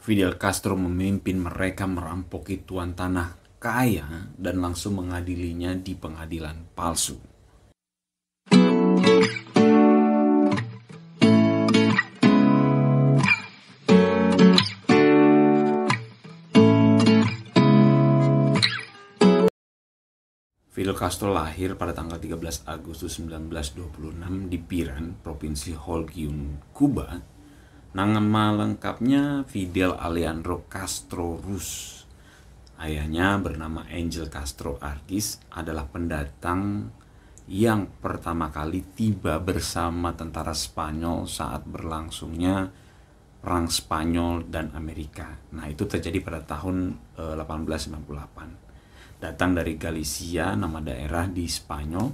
Fidel Castro memimpin mereka merampoki tuan tanah kaya dan langsung mengadilinya di pengadilan palsu. Fidel Castro lahir pada tanggal 13 Agustus 1926 di Piran, Provinsi Holguin, Kuba, Nama lengkapnya Fidel Alejandro Castro Rus, Ayahnya bernama Angel Castro Argis adalah pendatang yang pertama kali tiba bersama tentara Spanyol saat berlangsungnya Perang Spanyol dan Amerika. Nah, itu terjadi pada tahun 1898. Eh, Datang dari Galicia, nama daerah di Spanyol.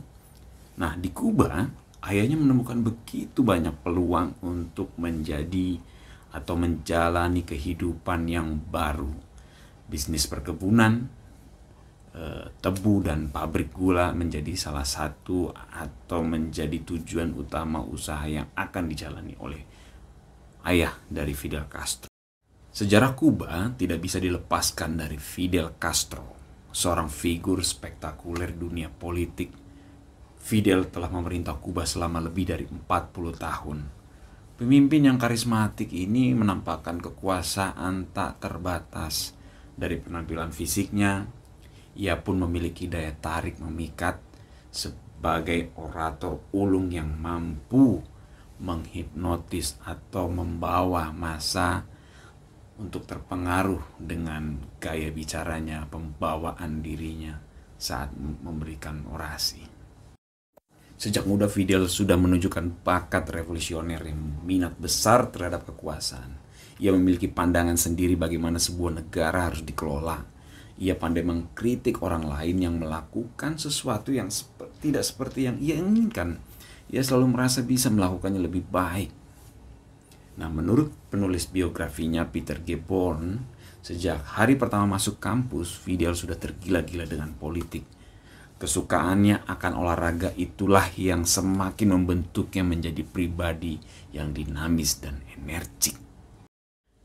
Nah, di Kuba ayahnya menemukan begitu banyak peluang untuk menjadi atau menjalani kehidupan yang baru. Bisnis perkebunan, eh, tebu dan pabrik gula menjadi salah satu atau menjadi tujuan utama usaha yang akan dijalani oleh ayah dari Fidel Castro. Sejarah Kuba tidak bisa dilepaskan dari Fidel Castro, seorang figur spektakuler dunia politik Fidel telah memerintah Kuba selama lebih dari 40 tahun. Pemimpin yang karismatik ini menampakkan kekuasaan tak terbatas. Dari penampilan fisiknya, ia pun memiliki daya tarik memikat sebagai orator ulung yang mampu menghipnotis atau membawa masa untuk terpengaruh dengan gaya bicaranya, pembawaan dirinya saat memberikan orasi. Sejak muda Fidel sudah menunjukkan bakat revolusioner yang minat besar terhadap kekuasaan. Ia memiliki pandangan sendiri bagaimana sebuah negara harus dikelola. Ia pandai mengkritik orang lain yang melakukan sesuatu yang tidak seperti yang ia inginkan. Ia selalu merasa bisa melakukannya lebih baik. Nah, menurut penulis biografinya Peter Gibbon, sejak hari pertama masuk kampus, Fidel sudah tergila-gila dengan politik Kesukaannya akan olahraga itulah yang semakin membentuknya menjadi pribadi yang dinamis dan energik.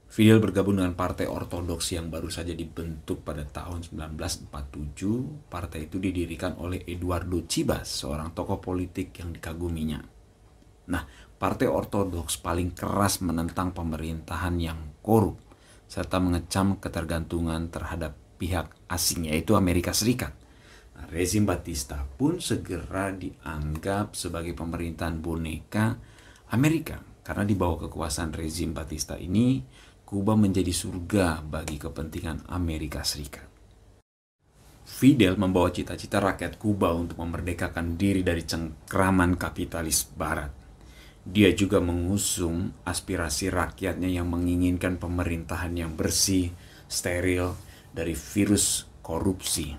Fidel bergabung dengan Partai Ortodoks yang baru saja dibentuk pada tahun 1947. Partai itu didirikan oleh Eduardo Cibas, seorang tokoh politik yang dikaguminya. Nah, Partai Ortodoks paling keras menentang pemerintahan yang korup serta mengecam ketergantungan terhadap pihak asing yaitu Amerika Serikat. Nah, rezim Batista pun segera dianggap sebagai pemerintahan boneka Amerika karena di bawah kekuasaan rezim Batista ini Kuba menjadi surga bagi kepentingan Amerika Serikat. Fidel membawa cita-cita rakyat Kuba untuk memerdekakan diri dari cengkraman kapitalis barat. Dia juga mengusung aspirasi rakyatnya yang menginginkan pemerintahan yang bersih, steril dari virus korupsi.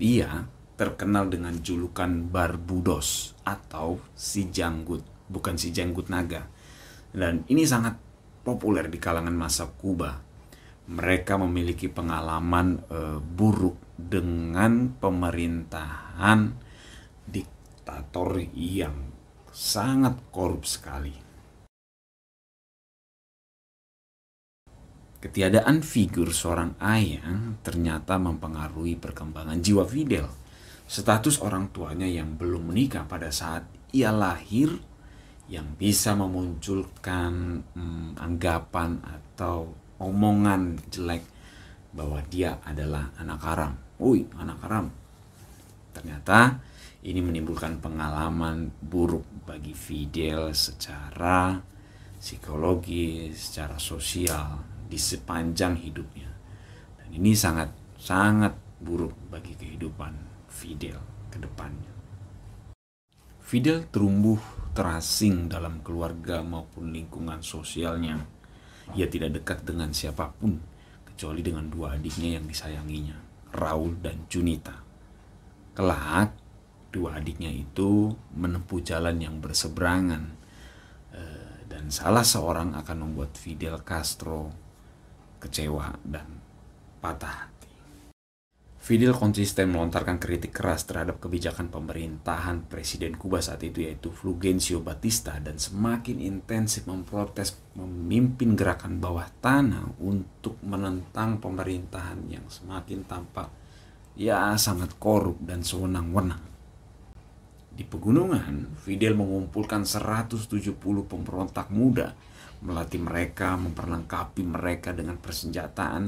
Ia terkenal dengan julukan Barbudos atau si janggut, bukan si janggut naga. Dan ini sangat populer di kalangan masa Kuba. Mereka memiliki pengalaman e, buruk dengan pemerintahan diktator yang sangat korup sekali. Ketiadaan figur seorang ayah ternyata mempengaruhi perkembangan jiwa Fidel. Status orang tuanya yang belum menikah pada saat ia lahir yang bisa memunculkan hmm, anggapan atau omongan jelek bahwa dia adalah anak haram. Woi, anak haram. Ternyata ini menimbulkan pengalaman buruk bagi Fidel secara psikologis, secara sosial di sepanjang hidupnya. Dan ini sangat sangat buruk bagi kehidupan Fidel ke depannya. Fidel terumbuh terasing dalam keluarga maupun lingkungan sosialnya. Ia tidak dekat dengan siapapun kecuali dengan dua adiknya yang disayanginya, Raul dan Junita. Kelak, dua adiknya itu menempuh jalan yang berseberangan eh, dan salah seorang akan membuat Fidel Castro kecewa, dan patah hati. Fidel konsisten melontarkan kritik keras terhadap kebijakan pemerintahan Presiden Kuba saat itu yaitu Fulgencio Batista dan semakin intensif memprotes memimpin gerakan bawah tanah untuk menentang pemerintahan yang semakin tampak ya sangat korup dan sewenang-wenang. Di pegunungan, Fidel mengumpulkan 170 pemberontak muda melatih mereka, memperlengkapi mereka dengan persenjataan,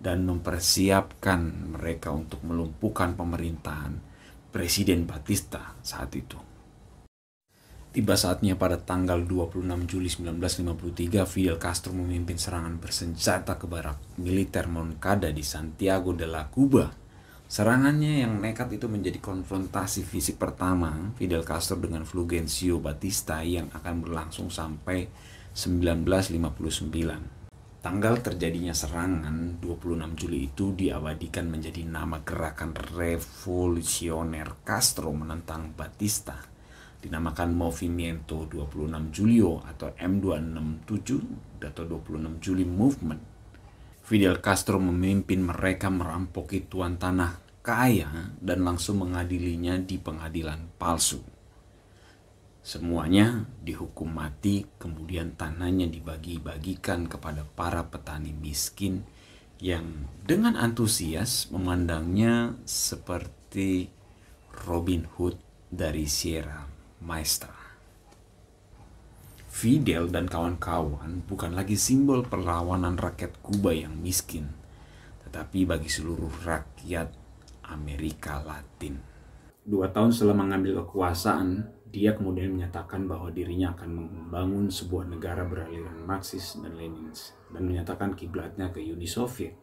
dan mempersiapkan mereka untuk melumpuhkan pemerintahan Presiden Batista saat itu. Tiba saatnya pada tanggal 26 Juli 1953, Fidel Castro memimpin serangan bersenjata ke barak militer Moncada di Santiago de la Cuba. Serangannya yang nekat itu menjadi konfrontasi fisik pertama Fidel Castro dengan Fulgencio Batista yang akan berlangsung sampai 1959. Tanggal terjadinya serangan 26 Juli itu diabadikan menjadi nama gerakan revolusioner Castro menentang Batista. Dinamakan Movimiento 26 Julio atau M267 atau 26 Juli Movement. Fidel Castro memimpin mereka merampoki tuan tanah kaya dan langsung mengadilinya di pengadilan palsu. Semuanya dihukum mati, kemudian tanahnya dibagi-bagikan kepada para petani miskin yang dengan antusias memandangnya seperti Robin Hood dari Sierra Maestra. Fidel dan kawan-kawan bukan lagi simbol perlawanan rakyat Kuba yang miskin, tetapi bagi seluruh rakyat Amerika Latin. Dua tahun setelah mengambil kekuasaan, dia kemudian menyatakan bahwa dirinya akan membangun sebuah negara beraliran Marxis dan Leninis dan menyatakan kiblatnya ke Uni Soviet.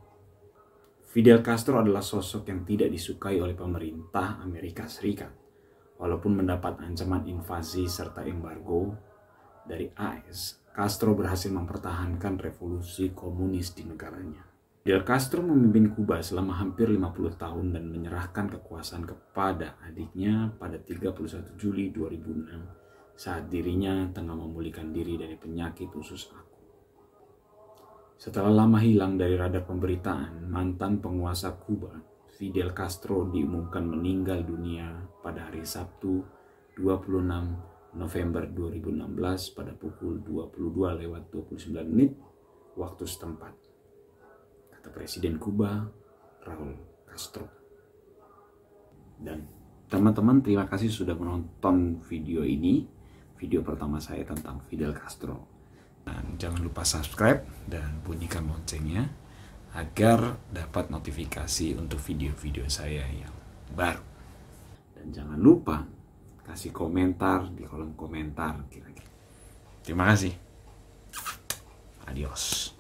Fidel Castro adalah sosok yang tidak disukai oleh pemerintah Amerika Serikat, walaupun mendapat ancaman invasi serta embargo dari AS. Castro berhasil mempertahankan revolusi komunis di negaranya. Fidel ya, Castro memimpin Kuba selama hampir 50 tahun dan menyerahkan kekuasaan kepada adiknya pada 31 Juli 2006 saat dirinya tengah memulihkan diri dari penyakit usus aku. Setelah lama hilang dari radar pemberitaan, mantan penguasa Kuba, Fidel Castro diumumkan meninggal dunia pada hari Sabtu 26 November 2016 pada pukul 22 lewat 29 menit waktu setempat ke Presiden Kuba Raul Castro. Dan teman-teman terima kasih sudah menonton video ini, video pertama saya tentang Fidel Castro. Dan jangan lupa subscribe dan bunyikan loncengnya agar dapat notifikasi untuk video-video saya yang baru. Dan jangan lupa kasih komentar di kolom komentar Terima kasih. Adios.